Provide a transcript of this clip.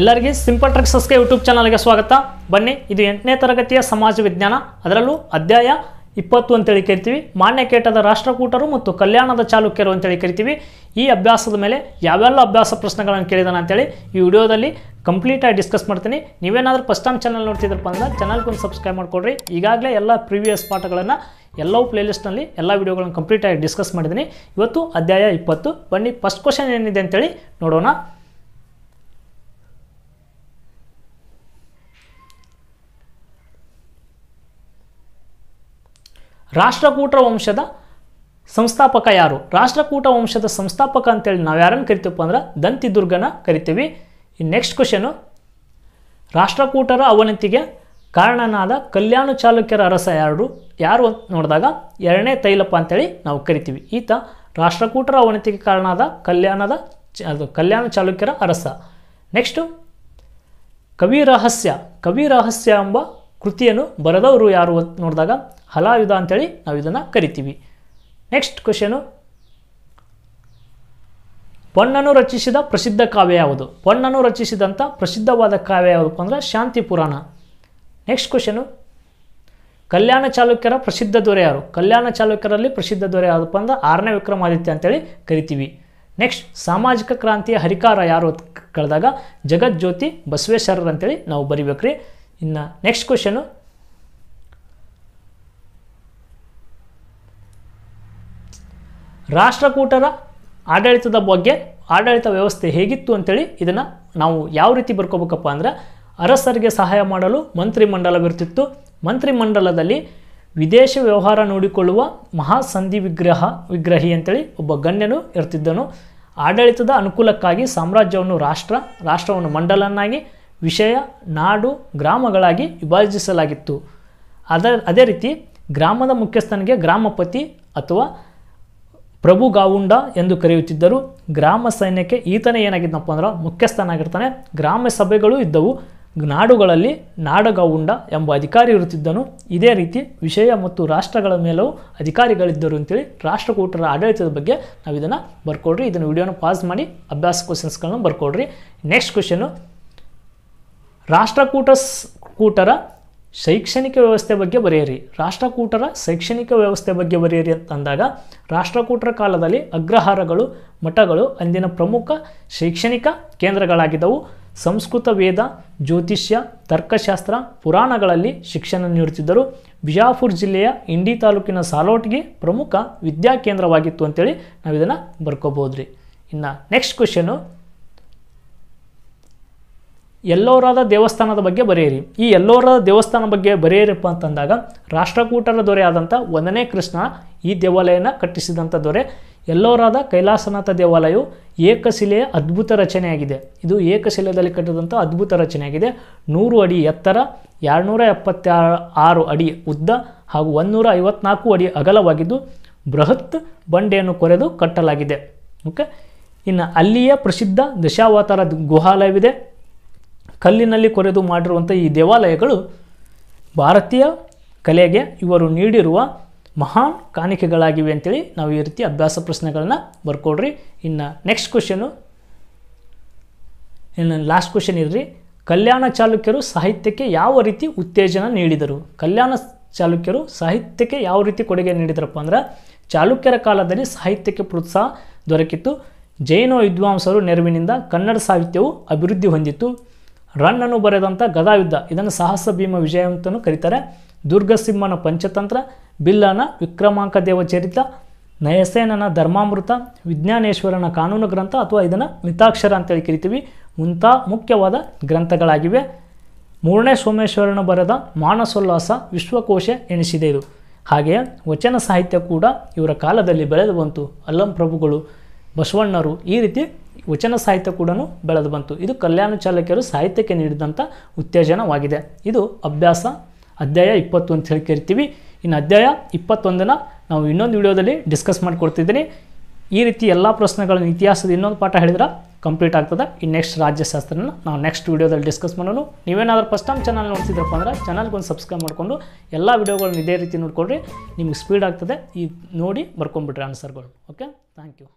ಎಲ್ಲರಿಗೆ simple ಸಸ್ಕೆ YouTube ಚಾನಲ್ಗೆ ಸ್ವಾಗತ ಬನ್ನಿ ಇದು ಎಂಟನೇ ತರಗತಿಯ ಸಮಾಜ ವಿಜ್ಞಾನ ಅದರಲ್ಲೂ ಅಧ್ಯಾಯ ಇಪ್ಪತ್ತು ಅಂತೇಳಿ ಕರಿತೀವಿ ಮಾನ್ಯಕೇಟದ ರಾಷ್ಟ್ರಕೂಟರು ಮತ್ತು ಕಲ್ಯಾಣದ ಚಾಲುಕ್ಯರು ಅಂತೇಳಿ ಕರಿತೀವಿ ಈ ಅಭ್ಯಾಸದ ಮೇಲೆ ಯಾವೆಲ್ಲ ಅಭ್ಯಾಸ ಪ್ರಶ್ನೆಗಳನ್ನು ಕೇಳಿದಾನ ಅಂತೇಳಿ ಈ ವಿಡಿಯೋದಲ್ಲಿ ಕಂಪ್ಲೀಟಾಗಿ ಡಿಸ್ಕಸ್ ಮಾಡ್ತೀನಿ ನೀವೇನಾದರೂ ಫಸ್ಟ್ ಟೈಮ್ ಚಾನಲ್ ನೋಡ್ತಿದ್ರಪ್ಪ ಅಂದರೆ ಚಾನಲ್ಗೊಂದು ಸಬ್ಸ್ಕ್ರೈಬ್ ಮಾಡಿಕೊಡ್ರಿ ಈಗಾಗಲೇ ಎಲ್ಲ ಪ್ರೀವಿಯಸ್ ಪಾಠಗಳನ್ನು ಎಲ್ಲವೂ ಪ್ಲೇಲಿಸ್ಟ್ನಲ್ಲಿ ಎಲ್ಲ ವಿಡಿಯೋಗಳನ್ನು ಕಂಪ್ಲೀಟಾಗಿ ಡಿಸ್ಕಸ್ ಮಾಡಿದ್ದೀನಿ ಇವತ್ತು ಅಧ್ಯಾಯ ಇಪ್ಪತ್ತು ಬನ್ನಿ ಫಸ್ಟ್ ಕ್ವಶನ್ ಏನಿದೆ ಅಂತೇಳಿ ನೋಡೋಣ ರಾಷ್ಟ್ರಕೂಟರ ವಂಶದ ಸಂಸ್ಥಾಪಕ ಯಾರು ರಾಷ್ಟ್ರಕೂಟ ವಂಶದ ಸಂಸ್ಥಾಪಕ ಅಂತೇಳಿ ನಾವು ಯಾರನ್ನು ಕರಿತೀವಪ್ಪ ಅಂದ್ರೆ ದುರ್ಗನ ಕರಿತೀವಿ ನೆಕ್ಸ್ಟ್ ಕ್ವಶನು ರಾಷ್ಟ್ರಕೂಟರ ಅವನತಿಗೆ ಕಾರಣನಾದ ಕಲ್ಯಾಣ ಚಾಲುಕ್ಯರ ಅರಸ ಯಾರು ಯಾರು ಅಂತ ನೋಡಿದಾಗ ಎರಡನೇ ತೈಲಪ್ಪ ಅಂತೇಳಿ ನಾವು ಕರಿತೀವಿ ಈತ ರಾಷ್ಟ್ರಕೂಟರ ಅವನತಿಗೆ ಆದ ಕಲ್ಯಾಣದ ಅದು ಕಲ್ಯಾಣ ಚಾಲುಕ್ಯರ ಅರಸ ನೆಕ್ಸ್ಟು ಕವಿ ರಹಸ್ಯ ಕವಿ ರಹಸ್ಯ ಎಂಬ ಕೃತಿಯನ್ನು ಬರೆದವರು ಯಾರು ನೋಡಿದಾಗ ಹಲಾಯುಧ ಅಂತೇಳಿ ನಾವು ಇದನ್ನು ಕರಿತೀವಿ ನೆಕ್ಸ್ಟ್ ಕ್ವಶನು ಪೊನ್ನನ್ನು ರಚಿಸಿದ ಪ್ರಸಿದ್ಧ ಕಾವ್ಯ ಯಾವುದು ಪೊನ್ನನ್ನು ರಚಿಸಿದಂಥ ಪ್ರಸಿದ್ಧವಾದ ಕಾವ್ಯ ಯಾವುದಪ್ಪ ಅಂದರೆ ಶಾಂತಿ ಪುರಾಣ ನೆಕ್ಸ್ಟ್ ಕ್ವಶನು ಕಲ್ಯಾಣ ಚಾಲುಕ್ಯರ ಪ್ರಸಿದ್ಧ ದೊರೆ ಯಾರು ಕಲ್ಯಾಣ ಚಾಲುಕ್ಯರಲ್ಲಿ ಪ್ರಸಿದ್ಧ ದೊರೆ ಯಾವುದಪ್ಪ ಅಂದ್ರೆ ಆರನೇ ವಿಕ್ರಮಾದಿತ್ಯ ಅಂತೇಳಿ ಕರಿತೀವಿ ನೆಕ್ಸ್ಟ್ ಸಾಮಾಜಿಕ ಕ್ರಾಂತಿಯ ಹರಿಕಾರ ಯಾರು ಕಳೆದಾಗ ಜಗಜ್ಯೋತಿ ಬಸವೇಶ್ವರರ್ ಅಂತೇಳಿ ನಾವು ಬರಿಬೇಕ್ರಿ ಇನ್ನು ನೆಕ್ಸ್ಟ್ ಕ್ವಶನು ರಾಷ್ಟ್ರಕೂಟರ ಆಡಳಿತದ ಬಗ್ಗೆ ಆಡಳಿತ ವ್ಯವಸ್ಥೆ ಹೇಗಿತ್ತು ಅಂತೇಳಿ ಇದನ್ನು ನಾವು ಯಾವ ರೀತಿ ಬರ್ಕೋಬೇಕಪ್ಪ ಅಂದರೆ ಅರಸರಿಗೆ ಸಹಾಯ ಮಾಡಲು ಮಂತ್ರಿಮಂಡಲವಿರ್ತಿತ್ತು ಮಂತ್ರಿಮಂಡಲದಲ್ಲಿ ವಿದೇಶ ವ್ಯವಹಾರ ನೋಡಿಕೊಳ್ಳುವ ಮಹಾಸಂಧಿ ವಿಗ್ರಹ ವಿಗ್ರಹಿ ಅಂತೇಳಿ ಒಬ್ಬ ಗಣ್ಯನು ಇರ್ತಿದ್ದನು ಆಡಳಿತದ ಅನುಕೂಲಕ್ಕಾಗಿ ಸಾಮ್ರಾಜ್ಯವನ್ನು ರಾಷ್ಟ್ರ ರಾಷ್ಟ್ರವನ್ನು ಮಂಡಲನ್ನಾಗಿ ವಿಷಯ ನಾಡು ಗ್ರಾಮಗಳಾಗಿ ವಿಭಾಜಿಸಲಾಗಿತ್ತು ಅದರ ಅದೇ ರೀತಿ ಗ್ರಾಮದ ಮುಖ್ಯಸ್ಥನಿಗೆ ಗ್ರಾಮಪತಿ ಅಥವಾ ಗಾವುಂಡ ಎಂದು ಕರೆಯುತ್ತಿದ್ದರು ಗ್ರಾಮ ಸೈನ್ಯಕ್ಕೆ ಈತನೇ ಏನಾಗಿದ್ದನಪ್ಪ ಅಂದ್ರೆ ಮುಖ್ಯಸ್ಥನಾಗಿರ್ತಾನೆ ಗ್ರಾಮ ಸಭೆಗಳು ಇದ್ದವು ನಾಡುಗಳಲ್ಲಿ ನಾಡಗಾವುಂಡ ಎಂಬ ಅಧಿಕಾರಿ ಇರುತ್ತಿದ್ದನು ಇದೇ ರೀತಿ ವಿಷಯ ಮತ್ತು ರಾಷ್ಟ್ರಗಳ ಮೇಲೂ ಅಧಿಕಾರಿಗಳಿದ್ದರು ಅಂತೇಳಿ ರಾಷ್ಟ್ರಕೂಟರ ಆಡಳಿತದ ಬಗ್ಗೆ ನಾವು ಇದನ್ನು ಬರ್ಕೊಡ್ರಿ ಇದನ್ನು ವಿಡಿಯೋನ ಪಾಸ್ ಮಾಡಿ ಅಭ್ಯಾಸ ಕ್ವಶನ್ಸ್ಗಳನ್ನು ಬರ್ಕೊಡ್ರಿ ನೆಕ್ಸ್ಟ್ ಕ್ವಶನು ರಾಷ್ಟ್ರಕೂಟ ಕೂಟರ ಶೈಕ್ಷಣಿಕ ವ್ಯವಸ್ಥೆ ಬಗ್ಗೆ ಬರೆಯಿರಿ ರಾಷ್ಟ್ರಕೂಟರ ಶೈಕ್ಷಣಿಕ ವ್ಯವಸ್ಥೆ ಬಗ್ಗೆ ಬರೆಯಿರಿ ಅಂತಂದಾಗ ರಾಷ್ಟ್ರಕೂಟರ ಕಾಲದಲ್ಲಿ ಅಗ್ರಹಾರಗಳು ಮಠಗಳು ಅಂದಿನ ಪ್ರಮುಖ ಶೈಕ್ಷಣಿಕ ಕೇಂದ್ರಗಳಾಗಿದ್ದವು ಸಂಸ್ಕೃತ ವೇದ ಜ್ಯೋತಿಷ್ಯ ತರ್ಕಶಾಸ್ತ್ರ ಪುರಾಣಗಳಲ್ಲಿ ಶಿಕ್ಷಣ ನೀಡುತ್ತಿದ್ದರು ಬಿಜಾಪುರ್ ಜಿಲ್ಲೆಯ ಇಂಡಿ ತಾಲೂಕಿನ ಸಾಲೋಟ್ಗೆ ಪ್ರಮುಖ ವಿದ್ಯಾಕೇಂದ್ರವಾಗಿತ್ತು ಅಂತೇಳಿ ನಾವು ಇದನ್ನು ಬರ್ಕೋಬೋದ್ರಿ ಇನ್ನು ನೆಕ್ಸ್ಟ್ ಕ್ವೆಶನು ಎಲ್ಲೋರಾದ ದೇವಸ್ಥಾನದ ಬಗ್ಗೆ ಬರೆಯಿರಿ ಈ ಎಲ್ಲೋರಾದ ದೇವಸ್ಥಾನ ಬಗ್ಗೆ ಬರೆಯಿರಿಪ್ಪ ಅಂತಂದಾಗ ರಾಷ್ಟ್ರಕೂಟರ ದೊರೆ ಆದಂಥ ಒಂದನೇ ಕೃಷ್ಣ ಈ ದೇವಾಲಯನ ಕಟ್ಟಿಸಿದಂಥ ದೊರೆ ಎಲ್ಲೋರಾದ ಕೈಲಾಸನಾಥ ದೇವಾಲಯವು ಏಕಶಿಲೆಯ ಅದ್ಭುತ ರಚನೆಯಾಗಿದೆ ಇದು ಏಕಶಿಲೆಯಲ್ಲಿ ಕಟ್ಟಿದಂಥ ಅದ್ಭುತ ರಚನೆಯಾಗಿದೆ ನೂರು ಅಡಿ ಎತ್ತರ ಎರಡುನೂರ ಎಪ್ಪತ್ತಾರು ಆರು ಅಡಿ ಉದ್ದ ಹಾಗೂ ಒಂದೂರ ಐವತ್ನಾಲ್ಕು ಅಡಿ ಅಗಲವಾಗಿದ್ದು ಬೃಹತ್ ಬಂಡೆಯನ್ನು ಕೊರೆದು ಕಟ್ಟಲಾಗಿದೆ ಓಕೆ ಇನ್ನು ಅಲ್ಲಿಯ ಪ್ರಸಿದ್ಧ ದಶಾವತಾರ ಗುಹಾಲಯವಿದೆ ಕಲ್ಲಿನಲ್ಲಿ ಕೊರೆದು ಮಾಡಿರುವಂಥ ಈ ದೇವಾಲಯಗಳು ಭಾರತೀಯ ಕಲೆಗೆ ಇವರು ನೀಡಿರುವ ಮಹಾನ್ ಕಾಣಿಕೆಗಳಾಗಿವೆ ಅಂತೇಳಿ ನಾವು ಈ ರೀತಿ ಅಭ್ಯಾಸ ಪ್ರಶ್ನೆಗಳನ್ನ ಬರ್ಕೊಡ್ರಿ ಇನ್ನು ನೆಕ್ಸ್ಟ್ ಕ್ವಶನು ಇನ್ನು ಲಾಸ್ಟ್ ಕ್ವಶನ್ ಇರ್ರಿ ಕಲ್ಯಾಣ ಚಾಲುಕ್ಯರು ಸಾಹಿತ್ಯಕ್ಕೆ ಯಾವ ರೀತಿ ಉತ್ತೇಜನ ನೀಡಿದರು ಕಲ್ಯಾಣ ಚಾಲುಕ್ಯರು ಸಾಹಿತ್ಯಕ್ಕೆ ಯಾವ ರೀತಿ ಕೊಡುಗೆ ನೀಡಿದ್ರಪ್ಪ ಅಂದ್ರೆ ಚಾಲುಕ್ಯರ ಕಾಲದಲ್ಲಿ ಸಾಹಿತ್ಯಕ್ಕೆ ಪ್ರೋತ್ಸಾಹ ದೊರಕಿತ್ತು ಜೈನ ವಿದ್ವಾಂಸರು ನೆರವಿನಿಂದ ಕನ್ನಡ ಸಾಹಿತ್ಯವು ಅಭಿವೃದ್ಧಿ ಹೊಂದಿತ್ತು ರಣ್ಣನು ಬರೆದಂಥ ಗದಾಯುದ್ಧ ಇದನ್ನು ಸಾಹಸ ಭೀಮ ವಿಜಯ ಅಂತಲೂ ಕರೀತಾರೆ ದುರ್ಗಸಿಂಹನ ಪಂಚತಂತ್ರ ಬಿಲ್ಲನ ವಿಕ್ರಮಾಂಕ ದೇವಚರಿತ ನಯಸೇನನ ಧರ್ಮಾಮೃತ ವಿಜ್ಞಾನೇಶ್ವರನ ಕಾನೂನು ಗ್ರಂಥ ಅಥವಾ ಇದನ್ನು ಮಿತಾಕ್ಷರ ಅಂತೇಳಿ ಕರಿತೀವಿ ಮುಂತಾ ಮುಖ್ಯವಾದ ಗ್ರಂಥಗಳಾಗಿವೆ ಮೂರನೇ ಸೋಮೇಶ್ವರನ ಬರೆದ ಮಾನಸೋಲ್ಲಾಸ ವಿಶ್ವಕೋಶ ಎಣಿಸಿದೆ ಇದು ಹಾಗೆಯೇ ವಚನ ಸಾಹಿತ್ಯ ಕೂಡ ಇವರ ಕಾಲದಲ್ಲಿ ಬೆಳೆದು ಬಂತು ಅಲ್ಲಂ ಪ್ರಭುಗಳು ಬಸವಣ್ಣರು ಈ ರೀತಿ ವಚನ ಸಾಹಿತ್ಯ ಕೂಡ ಬೆಳೆದು ಬಂತು ಇದು ಕಲ್ಯಾಣ ಚಾಲಕಿಯರು ಸಾಹಿತ್ಯಕ್ಕೆ ನೀಡಿದಂಥ ಉತ್ತೇಜನವಾಗಿದೆ ಇದು ಅಭ್ಯಾಸ ಅಧ್ಯಾಯ ಇಪ್ಪತ್ತು ಅಂತ ಹೇಳಿ ಕರಿತೀವಿ ಇನ್ನು ಅಧ್ಯಾಯ ಇಪ್ಪತ್ತೊಂದನ್ನು ನಾವು ಇನ್ನೊಂದು ವಿಡಿಯೋದಲ್ಲಿ ಡಿಸ್ಕಸ್ ಮಾಡಿಕೊಡ್ತಿದ್ದೀನಿ ಈ ರೀತಿ ಎಲ್ಲ ಪ್ರಶ್ನೆಗಳನ್ನು ಇತಿಹಾಸದ ಇನ್ನೊಂದು ಪಾಠ ಹೇಳಿದ್ರೆ ಕಂಪ್ಲೀಟ್ ಆಗ್ತದೆ ಈ ನೆಕ್ಸ್ಟ್ ರಾಜ್ಯಶಾಸ್ತ್ರನ ನಾವು ನೆಕ್ಸ್ಟ್ ವಿಡಿಯೋದಲ್ಲಿ ಡಿಸ್ಕಸ್ ಮಾಡೋಣ ನೀವೇನಾದರೂ ಫಸ್ಟ್ ಟೈಮ್ ಚಾನಲ್ ನೋಡ್ತಿದ್ರಪ್ಪ ಅಂದ್ರೆ ಒಂದು ಸಬ್ಸ್ಕ್ರೈಬ್ ಮಾಡಿಕೊಂಡು ಎಲ್ಲ ವಿಡಿಯೋಗಳನ್ನ ಇದೇ ರೀತಿ ನೋಡ್ಕೊಳ್ರಿ ನಿಮ್ಗೆ ಸ್ಪೀಡ್ ಆಗ್ತದೆ ಈ ನೋಡಿ ಬರ್ಕೊಂಡ್ಬಿಟ್ರಿ ಆನ್ಸರ್ಗಳು ಓಕೆ ಥ್ಯಾಂಕ್ ಯು